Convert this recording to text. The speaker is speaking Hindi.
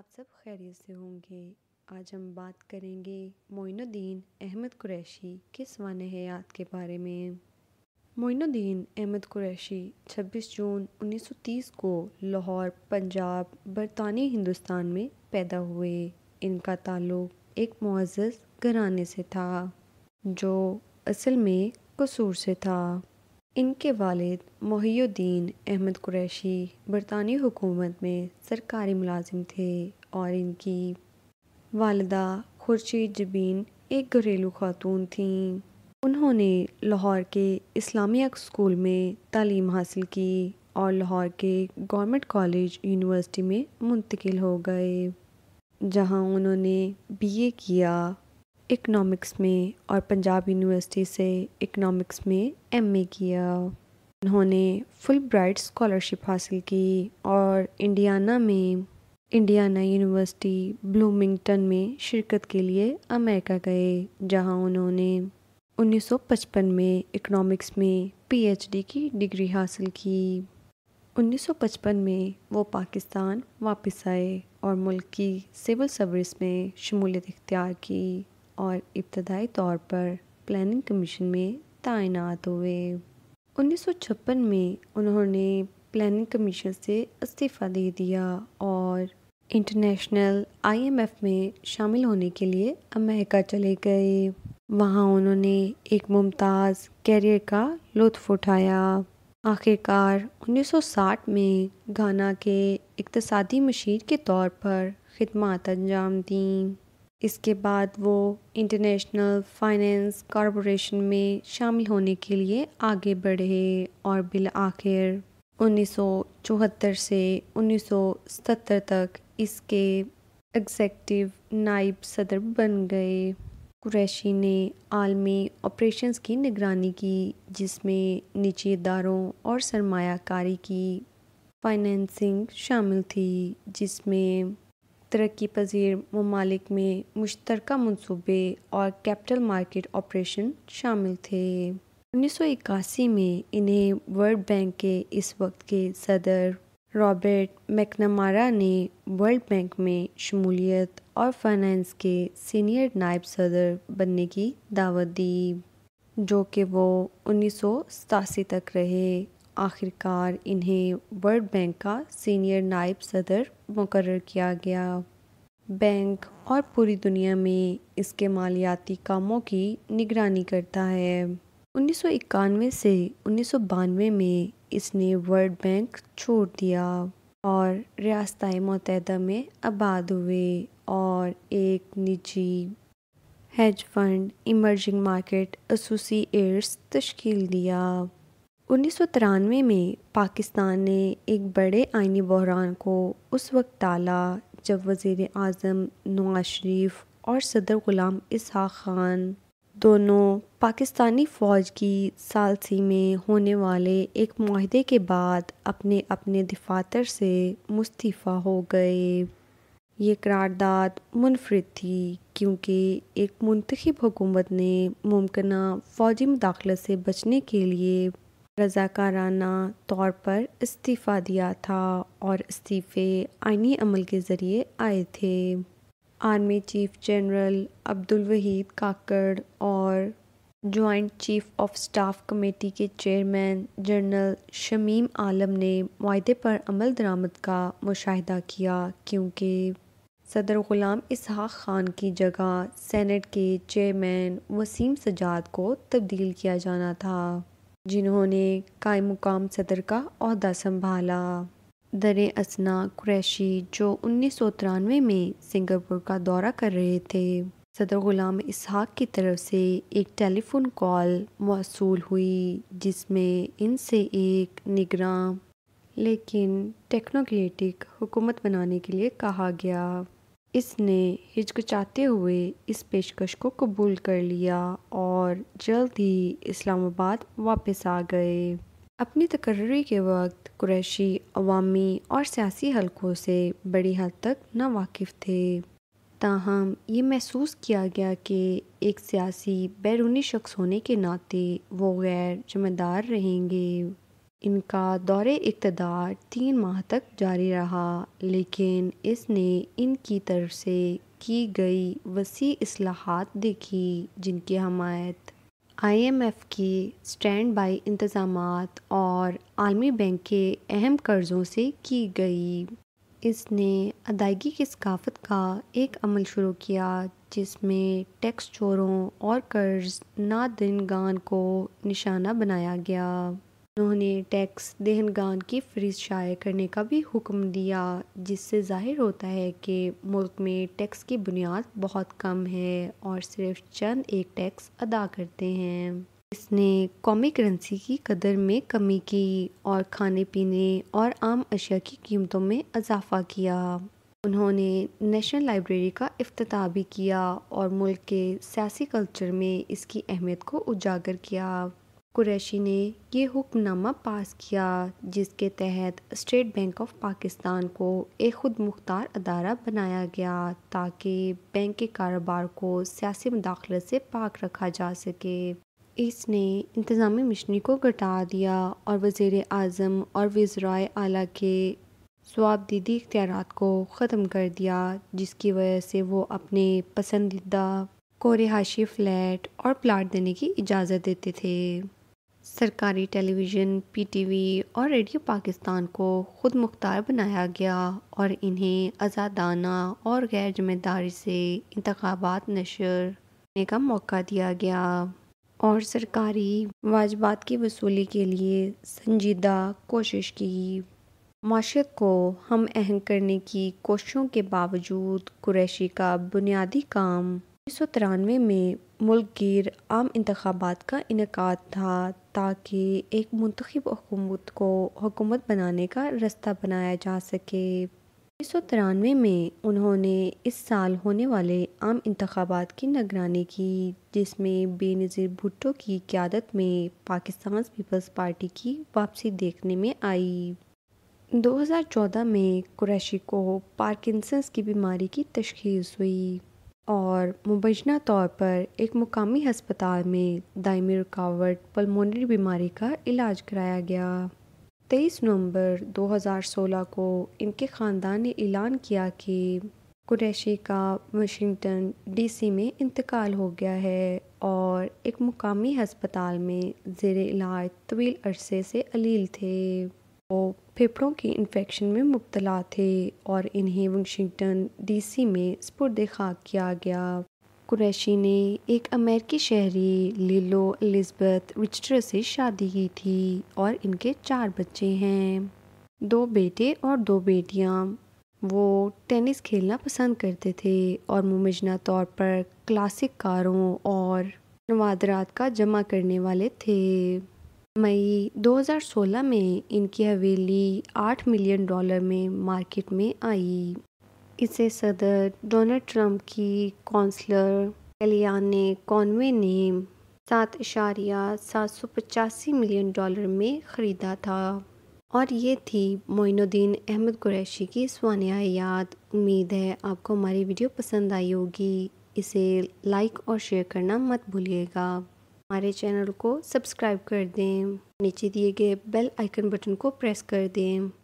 आप सब खैरियत से होंगे आज हम बात करेंगे मोइनुद्दीन अहमद कुरैशी के सवान हयात के बारे में मोइनुद्दीन अहमद कुरैशी 26 जून 1930 को लाहौर पंजाब बरतानी हिंदुस्तान में पैदा हुए इनका ताल्लुक एक मुआज़ घराने से था जो असल में कसूर से था इनके वालिद मोहुद्दीन अहमद कुरैशी बरतानी हुकूमत में सरकारी मुलाजिम थे और इनकी वालदा खुर्शीद जबीन एक घरेलू खातून थीं उन्होंने लाहौर के इस्लामिया स्कूल में तालीम हासिल की और लाहौर के गवर्नमेंट कॉलेज यूनिवर्सिटी में मुंतकिल हो गए जहां उन्होंने बीए किया इकनॉमिक्स में और पंजाब यूनिवर्सिटी से इकनॉमिक्स में एमए किया उन्होंने फुल ब्राइट स्कॉलरशिप हासिल की और इंडियाना में इंडियाना यूनिवर्सिटी ब्लूमिंगटन में शिरकत के लिए अमेरिका गए जहां उन्होंने 1955 में इकनॉमिक्स में पीएचडी की डिग्री हासिल की 1955 में वो पाकिस्तान वापस आए और मुल्क की सिविल सर्विस में शमूलियत इख्तियार की और इब्तदाई तौर पर प्लानिंग कमीशन में तैनात हुए छप्पन में उन्होंने प्लानिंग कमीशन से इस्तीफ़ा दे दिया और इंटरनेशनल आईएमएफ में शामिल होने के लिए अमेरिका चले गए वहाँ उन्होंने एक मुमताज़ कैरियर का लुत्फ उठाया आखिरकार 1960 में घाना के इकतसादी मशीर के तौर पर खदमात अंजाम दीं इसके बाद वो इंटरनेशनल फाइनेंस कॉरपोरेशन में शामिल होने के लिए आगे बढ़े और बिल आखिर 1974 से 1977 तक इसके एग्जेक्टिव नाइब सदर बन गए कुरैशी ने आलमी ऑपरेशंस की निगरानी की जिसमें निजी इदारों और सरमाकारी की फाइनेंसिंग शामिल थी जिसमें तरक्की पजीर ममालिक में मुश्तरक मनसूबे और कैपिटल मार्केट ऑपरेशन शामिल थे 1981 में इन्हें वर्ल्ड बैंक के इस वक्त के सदर रॉबर्ट मैकनमारा ने वर्ल्ड बैंक में शमूलियत और फाइनेंस के सीनियर नायब सदर बनने की दावत दी जो कि वो उन्नीस तक रहे आखिरकार इन्हें वर्ल्ड बैंक का सीनियर नायब सदर मुकर किया गया बैंक और पूरी दुनिया में इसके मालियाती कामों की निगरानी करता है 1991 से 1992 में इसने वर्ल्ड बैंक छोड़ दिया और रियासत मतहदा में आबाद हुए और एक निजी hedge fund Emerging Market Associates तश्कील दिया उन्नीस में पाकिस्तान ने एक बड़े आइनी बहरान को उस वक्त टाला जब वज़ी अजम नवाज शरीफ और सदर ग़ुलाम इसहा ख़ान दोनों पाकिस्तानी फ़ौज की सालसी में होने वाले एक माहदे के बाद अपने अपने दफातर से मुस्तीफ़ा हो गए ये करारदाद मुनफरद थी क्योंकि एक मंतखब हुकूमत ने मुमकिन फ़ौजी मुदाखलत से बचने के लिए रज़ाकाराना तौर पर इस्तीफ़ा दिया था और इस्तीफ़े आइनी अमल के ज़रिए आए थे army chief general Abdul Waheed Kakar और joint chief of staff committee के चेयरमैन जनरल शमीम आलम ने माहे पर अमल दरामद का मुशाहिदा किया क्योंकि सदर ग़ुलाम इसहाक़ ख़ान की जगह सेनेट के चेयरमैन वसीम सजाद को तब्दील किया जाना था जिन्होंने कायम मुकाम सदर का अहदा संभाला दर असना कुरैशी जो उन्नीस सौ तिरानवे में सिंगापुर का दौरा कर रहे थे सदर गुलाम इसहाक की तरफ से एक टेलीफोन कॉल मौसू हुई जिसमें इनसे एक निगरान लेकिन टेक्नोक्रेटिक हुकूमत बनाने के लिए कहा गया इसने हिचकचाते हुए इस पेशकश को कबूल कर लिया और जल्द ही इस्लामाबाद वापस आ गए अपनी तकर्री के वक्त कुरैशी अवामी और सियासी हलकों से बड़ी हद तक नावाकिफ थे ताहम ये महसूस किया गया कि एक सियासी बैरूनी शख्स होने के नाते वो गैर जिम्मेदार रहेंगे इनका दौर इकतदार तीन माह तक जारी रहा लेकिन इसने इनकी तरफ से की गई वसी असलाहत देखी जिनकी हमायत आई एम एफ़ की स्टैंड बाई इंतज़ाम और आलमी बैंक के अहम कर्ज़ों से की गई इसने अदायगी की सकाफत का एक अमल शुरू किया जिसमें टैक्स चोरों और कर्ज ना गान को निशाना बनाया गया उन्होंने टैक्स देहनगान की फ्रीज शाये करने का भी हुक्म दिया जिससे जाहिर होता है कि मुल्क में टैक्स की बुनियाद बहुत कम है और सिर्फ चंद एक टैक्स अदा करते हैं इसने कौमी करेंसी की कदर में कमी की और खाने पीने और आम अशिया की कीमतों में इजाफा किया उन्होंने नेशनल लाइब्रेरी का अफ्ताह भी किया और मुल्क के सियासी कल्चर में इसकी अहमियत को उजागर किया कुरैशी ने ये हुक्मनामा पास किया जिसके तहत स्टेट बैंक ऑफ पाकिस्तान को एक खुद मुख्तार अदारा बनाया गया ताकि बैंक के कारोबार को सियासी मुदाखलत से पाक रखा जा सके इसने इंतज़ामी मिशनी को घटा दिया और वज़र अजम और वज़राय आला के स्वाबदीदी इख्तियार को ख़त्म कर दिया जिसकी वजह से वो अपने पसंदीदा को रिहाशी फ्लैट और प्लाट देने की इजाज़त देते थे सरकारी टेलीविज़न पीटीवी और रेडियो पाकिस्तान को ख़ुद मुख्तार बनाया गया और इन्हें आज़ादाना और गैर जिम्मेदारी से इंतबात नशर करने का मौका दिया गया और सरकारी वाजबात की वसूली के लिए संजीदा कोशिश की माशत को हम अहम करने की कोशिशों के बावजूद कुरैशी का बुनियादी काम सौ तिरानवे में मुल्क गिर आम इंतबात का इनका था ताकि एक मंतखब हुकूमत को हुकूमत बनाने का रास्ता बनाया जा सके उन्नीस सौ तिरानवे में उन्होंने इस साल होने वाले आम इंतबात की निगरानी की जिसमें बेनज़ीर भुट्टो की क्यादत में पाकिस्तान पीपल्स पार्टी की वापसी देखने में आई 2014 में कुरैशी को पार्किंसंस की बीमारी की तशखीस हुई और मुबैना तौर पर एक मुकामी हस्पताल में दायमी रुकावट पल्मोनरी बीमारी का इलाज कराया गया 23 नवंबर 2016 को इनके ख़ानदान ने ऐलान किया कि कुरैशी का वाशिंगटन डीसी में इंतकाल हो गया है और एक मुकामी हस्पताल में जेर इलाज तवील अरसे से अलील थे वो फेफड़ों की इन्फेक्शन में मुबतला थे और इन्हें वाशिंगटन डीसी में स्पुरद खाक किया गया कुरैशी ने एक अमेरिकी शहरी लीलो एलिजबeth रिचटर से शादी की थी और इनके चार बच्चे हैं दो बेटे और दो बेटियां वो टेनिस खेलना पसंद करते थे और मुमजना तौर पर क्लासिक कारों और नवादरात का जमा करने वाले थे मई 2016 में इनकी हवेली 8 मिलियन डॉलर में मार्केट में आई इसे सदर डोनाल्ड ट्रंप की कौंसलर एलियाने कॉनवे ने सात इशारिया सात सौ पचासी मिलियन डॉलर में ख़रीदा था और ये थी मोइनुद्दीन अहमद कुरैशी की याद उम्मीद है आपको हमारी वीडियो पसंद आई होगी इसे लाइक और शेयर करना मत भूलिएगा हमारे चैनल को सब्सक्राइब कर दें नीचे दिए गए बेल आइकन बटन को प्रेस कर दें